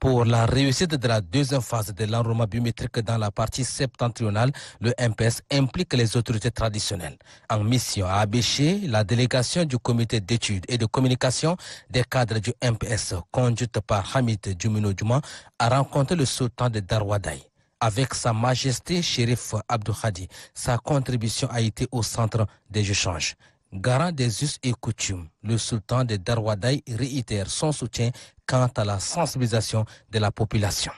Pour la réussite de la deuxième phase de l'enrôlement biométrique dans la partie septentrionale, le MPS implique les autorités traditionnelles. En mission à Abéché, la délégation du comité d'études et de communication des cadres du MPS, conduite par Hamid Djumino Djuma, a rencontré le sultan de Darwadaï. Avec Sa Majesté Shérif Abdou Khadi, sa contribution a été au centre des échanges. Garant des us et coutumes, le sultan de Darwadaï réitère son soutien quant à la sensibilisation de la population.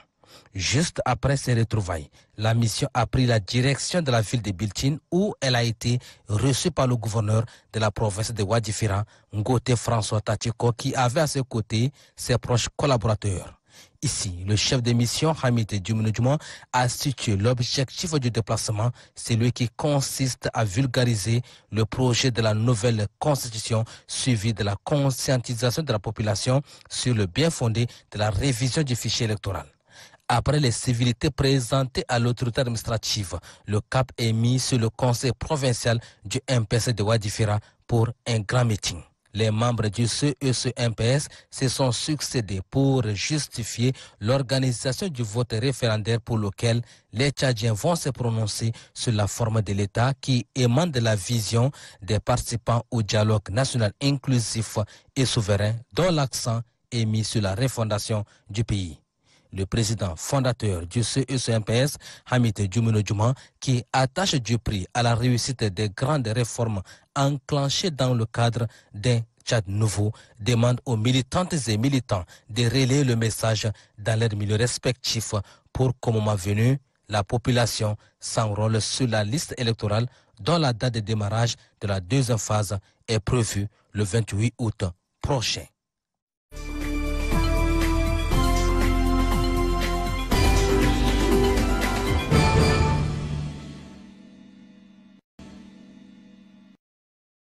Juste après ces retrouvailles, la mission a pris la direction de la ville de Biltine où elle a été reçue par le gouverneur de la province de Wadifira, Ngote François Tachiko, qui avait à ses côtés ses proches collaborateurs. Ici, le chef de mission, Hamid Djoumounoujouma, a situé l'objectif du déplacement, celui qui consiste à vulgariser le projet de la nouvelle constitution suivi de la conscientisation de la population sur le bien fondé de la révision du fichier électoral. Après les civilités présentées à l'autorité administrative, le cap est mis sur le conseil provincial du MPC de Wadifera pour un grand meeting. Les membres du e MPS se sont succédés pour justifier l'organisation du vote référendaire pour lequel les Tchadiens vont se prononcer sur la forme de l'État qui émane de la vision des participants au dialogue national inclusif et souverain dont l'accent est mis sur la refondation du pays le président fondateur du CECMPS, Hamid Djoumono Djouman, qui attache du prix à la réussite des grandes réformes enclenchées dans le cadre d'un Tchad nouveau, demande aux militantes et militants de relayer le message dans leurs milieux respectifs pour qu'au moment venu, la population s'enrôle sur la liste électorale dont la date de démarrage de la deuxième phase est prévue le 28 août prochain.